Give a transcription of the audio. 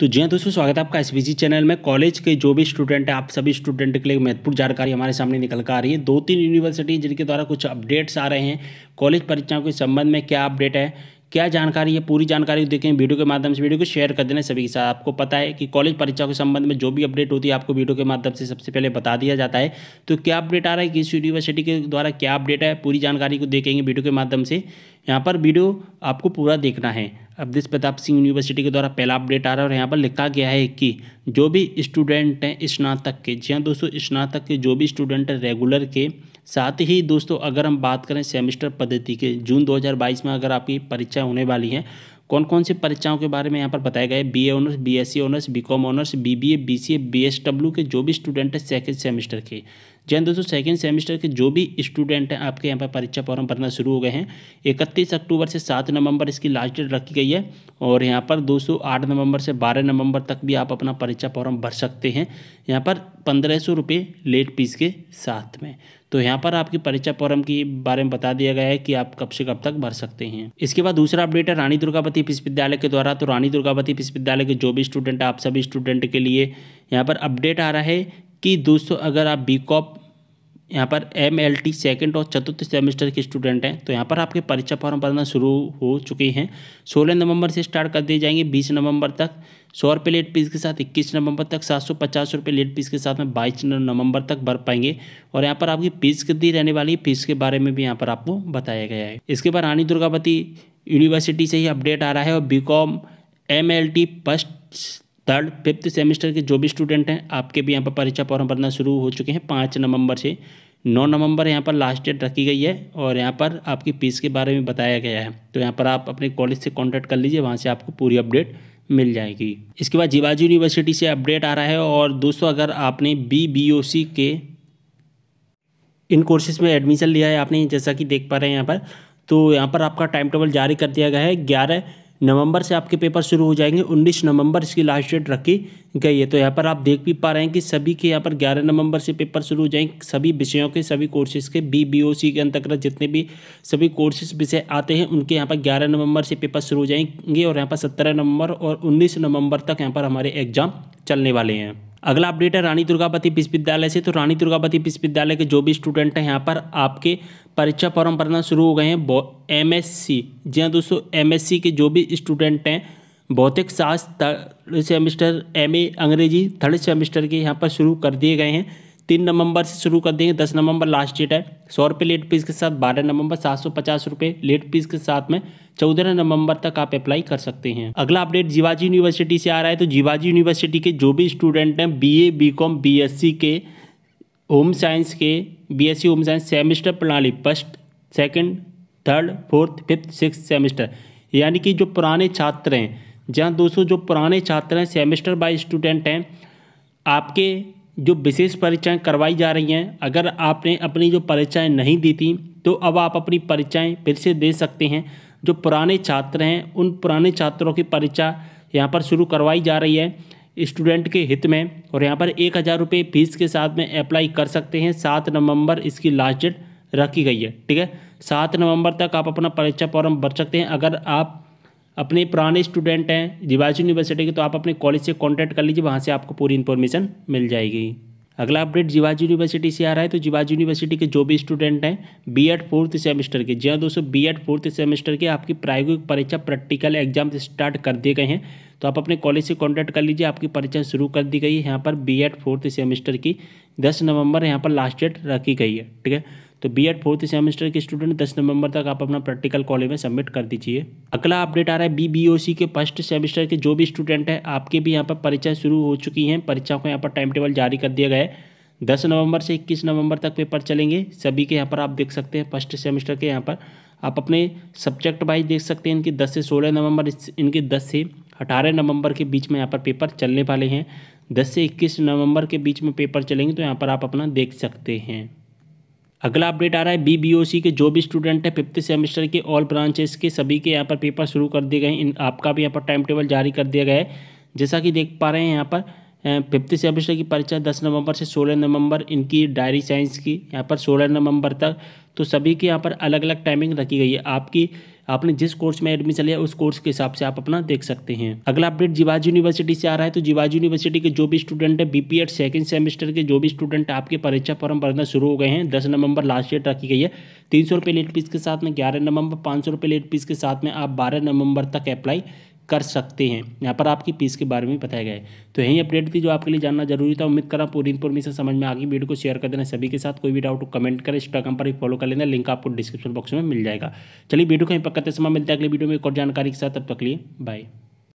तो जी हाँ दोस्तों स्वागत है आपका एस चैनल में कॉलेज के जो भी स्टूडेंट हैं आप सभी स्टूडेंट के लिए महत्वपूर्ण जानकारी हमारे सामने निकल कर आ रही है दो तीन यूनिवर्सिटी जिनके द्वारा कुछ अपडेट्स आ रहे हैं कॉलेज परीक्षाओं के संबंध में क्या अपडेट है क्या जानकारी है पूरी जानकारी देखें वीडियो के माध्यम से वीडियो को शेयर कर देना सभी के साथ आपको पता है कि कॉलेज परीक्षा के संबंध में जो भी अपडेट होती है आपको वीडियो के माध्यम से सबसे पहले बता दिया जाता है तो क्या अपडेट आ रहा है किस यूनिवर्सिटी के द्वारा क्या अपडेट है पूरी जानकारी को देखेंगे वीडियो के माध्यम से यहाँ पर वीडियो आपको पूरा देखना है अवधेश प्रताप सिंह यूनिवर्सिटी के द्वारा पहला अपडेट आ रहा है और यहाँ पर लिखा गया है कि जो भी स्टूडेंट हैं स्नातक के जी हाँ दोस्तों स्नातक के जो भी स्टूडेंट हैं रेगुलर के साथ ही दोस्तों अगर हम बात करें सेमिस्टर पद्धति के जून 2022 में अगर आपकी परीक्षा होने वाली है कौन कौन सी परीक्षाओं के बारे में यहाँ पर बताया गया है B A honours B S C honours B com honours B B A B C A B S W के जो भी स्टूडेंट हैं सेकेंड सेमेस्टर के जैन दोस्तों सेकेंड सेमेस्टर के जो भी स्टूडेंट हैं आपके यहाँ पर परीक्षा फॉर्म भरना शुरू हो गए हैं इकतीस अक्टूबर से सात नवंबर इसकी लास्ट डेट रखी गई है और यहाँ पर दोस्तों आठ नवंबर से बारह नवंबर तक भी आप अपना परीक्षा फॉर्म भर सकते हैं यहाँ पर पंद्रह सौ रुपये लेट फीस के साथ में तो यहाँ पर आपकी परीक्षा फॉरम के बारे में बता दिया गया है कि आप कब से कब तक भर सकते हैं इसके बाद दूसरा अपडेट है रानी दुर्गावती विश्वविद्यालय के द्वारा तो रानी दुर्गावती विश्वविद्यालय के जो भी स्टूडेंट आप सभी स्टूडेंट के लिए यहाँ पर अपडेट आ रहा है कि दोस्तों अगर आप बी कॉप यहाँ पर एम एल टी सेकेंड और चतुर्थ सेमेस्टर के स्टूडेंट हैं तो यहाँ पर आपके परीक्षा फॉर्म भरना शुरू हो चुकी हैं सोलह नवंबर से स्टार्ट कर दिए जाएंगे बीस नवंबर तक सौ रुपये लेट फीस के साथ इक्कीस नवंबर तक सात सौ पचास रुपये लेट फीस के साथ में बाईस नवंबर तक भर पाएंगे और यहाँ पर आपकी फीस कितनी रहने वाली फीस के बारे में भी यहाँ पर आपको बताया गया है इसके बाद रानी दुर्गावती यूनिवर्सिटी से ही अपडेट आ रहा है और B com M L T first third fifth semester के जो भी स्टूडेंट हैं आपके भी यहाँ पर परीक्षा फॉर्म भरना शुरू हो चुके हैं पाँच नवंबर से नौ नवंबर यहाँ पर लास्ट डेट रखी गई है और यहाँ पर आपकी फीस के बारे में बताया गया है तो यहाँ पर आप अपने कॉलेज से कॉन्टैक्ट कर लीजिए वहाँ से आपको पूरी अपडेट मिल जाएगी इसके बाद जीवाजी यूनिवर्सिटी से अपडेट आ रहा है और दोस्तों अगर आपने बी बी ओ सी के इन कोर्सेज में एडमिशन लिया है आपने जैसा कि देख पा रहे हैं यहाँ पर तो यहाँ पर आपका टाइम टेबल जारी कर दिया गया है ग्यारह नवंबर से आपके पेपर शुरू हो जाएंगे 19 नवंबर इसकी लास्ट डेट रखी गई है तो यहाँ पर आप देख भी पा रहे हैं कि सभी के यहाँ पर 11 नवंबर से पेपर शुरू हो जाएंगे सभी विषयों के सभी कोर्सेज के बी बी ओ सी के अंतर्गत जितने भी सभी कोर्सेज विषय आते हैं उनके यहाँ पर ग्यारह नवंबर से पेपर शुरू हो जाएंगे और यहाँ पर सत्रह नवंबर और उन्नीस नवंबर तक यहाँ पर हमारे एग्जाम चलने वाले हैं अगला अपडेट है रानी दुर्गापति विश्वविद्यालय से तो रानी दुर्गापति विश्वविद्यालय के जो भी स्टूडेंट हैं यहाँ पर आपके परीक्षा फॉर्म भरना शुरू हो गए हैं एम एस सी जी हाँ दोस्तों एम एस सी के जो भी स्टूडेंट हैं भौतिक शास्त्र थर्ड सेमेस्टर एम ए अंग्रेजी थर्ड सेमेस्टर के यहाँ पर शुरू कर दिए गए हैं तीन नवंबर से शुरू कर देंगे दस नवंबर लास्ट डेट है सौ रुपये लेट फीस के साथ बारह नवंबर सात सौ पचास रुपये लेट फीस के साथ में चौदह नवंबर तक आप अप्लाई कर सकते हैं अगला अपडेट जीवाजी यूनिवर्सिटी से आ रहा है तो जीवाजी यूनिवर्सिटी के जो भी स्टूडेंट हैं B A B com B S C के होम साइंस के B S C home science semester प्रणाली first second third fourth fifth six semester यानी कि जो पुराने छात्र हैं जहाँ दोस्तों जो पुराने छात्र हैं सेमिस्टर बाय स्टूडेंट हैं आपके जो विशेष परीक्षाएं करवाई जा रही हैं अगर आपने अपनी जो परीक्षाएं नहीं दी थी तो अब आप अपनी परीक्षाएं फिर से दे सकते हैं जो पुराने छात्र हैं उन पुराने छात्रों की परीक्षा यहाँ पर शुरू करवाई जा रही है स्टूडेंट के हित में और यहाँ पर एक हज़ार रुपये फीस के साथ में अप्लाई कर सकते हैं सात नवंबर इसकी लास्ट डेट रखी गई है ठीक है सात नवंबर तक आप अपना परीक्षा फॉर्म भर सकते हैं अगर आप अपने पुराने स्टूडेंट हैं रिवाज यूनिवर्सिटी के तो आप अपने कॉलेज से कॉन्टैक्ट कर लीजिए वहाँ से आपको पूरी इन्फॉर्मेशन मिल जाएगी अगला अपडेट जीवाज यूनिवर्सिटी से आ रहा है तो जिवाज यूनिवर्सिटी के जो भी स्टूडेंट हैं बी एड फोर्थ सेमेस्टर के जी हाँ दोस्तों बी एड फोर्थ सेमेस्टर के आपकी प्रायोगिक परीक्षा प्रैक्टिकल एग्जाम स्टार्ट कर दिए गए हैं तो आप अपने कॉलेज से कॉन्टैक्ट कर लीजिए आपकी परीक्षा शुरू कर दी गई है यहाँ पर बी एड फोर्थ सेमेस्टर की दस नवंबर यहाँ पर लास्ट डेट रखी गई है ठीक है तो बी एड फोर्थ सेमेस्टर के स्टूडेंट दस नवंबर तक आप अपना प्रैक्टिकल कॉलेज में सबमिट कर दीजिए अगला अपडेट आ रहा है बी बी ओ सी के फर्स्ट सेमेस्टर के जो भी स्टूडेंट हैं आपके भी यहाँ पर परीक्षा शुरू हो चुकी हैं परीक्षाओं का यहाँ पर टाइम टेबल जारी कर दिया गया है दस नवंबर से इक्कीस नवंबर तक पेपर चलेंगे सभी के यहाँ पर आप देख सकते हैं फर्स्ट सेमेस्टर के यहाँ पर आप अपने सब्जेक्ट वाइज देख सकते हैं इनके दस से सोलह नवंबर इनके दस से अठारह नवंबर के बीच में यहाँ पर पेपर चलने वाले हैं दस से इक्कीस नवंबर के बीच में पेपर चलेंगे तो यहाँ पर आप अपना देख सकते हैं अगला अपडेट आ रहा है बीबीओसी के जो भी स्टूडेंट है फिफ्थ सेमेस्टर के ऑल ब्रांचेस के सभी के यहाँ पर पेपर शुरू कर दिए गए हैं आपका भी यहाँ पर टाइम टेबल जारी कर दिया गया है जैसा कि देख पा रहे हैं यहाँ पर फिफ्थ सेमेस्टर की परीक्षा दस नवंबर से सोलह नवंबर इनकी डायरी साइंस की यहाँ पर सोलह नवंबर तक तो सभी के यहाँ पर अलग अलग टाइमिंग रखी गई है आपकी आपने जिस कोर्स में एडमिशन लिया उस कोर्स के हिसाब से आप अपना देख सकते हैं अगला अपडेट जीवाज यूनिवर्सिटी से आ रहा है तो जीवाज यूनिवर्सिटी के जो भी स्टूडेंट है बीपीएड सेकंड सेमेस्टर के जो भी स्टूडेंट आपके परीक्षा फॉर्म भरना शुरू हो गए हैं दस नवंबर लास्ट डेट रखी गई है तीन सौ रुपये लेट फीस के साथ में ग्यारह नवंबर पाँच सौ रुपये लेट फीस के साथ में आप बारह नवंबर तक अप्लाई कर सकते हैं यहाँ पर आपकी फीस के बारे में बताया गया है तो यही अपडेट थी जो आपके लिए जानना जरूरी था उम्मीद करा पूरी इन्फॉर्मेशन समझ में आ गई वीडियो को शेयर कर देना सभी के साथ कोई भी डाउट हो कमेंट करें इंस्टाग्राम पर फॉलो कर लेना लिंक आपको डिस्क्रिप्शन बॉक्स में मिल जाएगा चलिए वीडियो को यहीं पर करते समय मिलता है अगले वीडियो में एक और जानकारी के साथ तब तक लिए बाय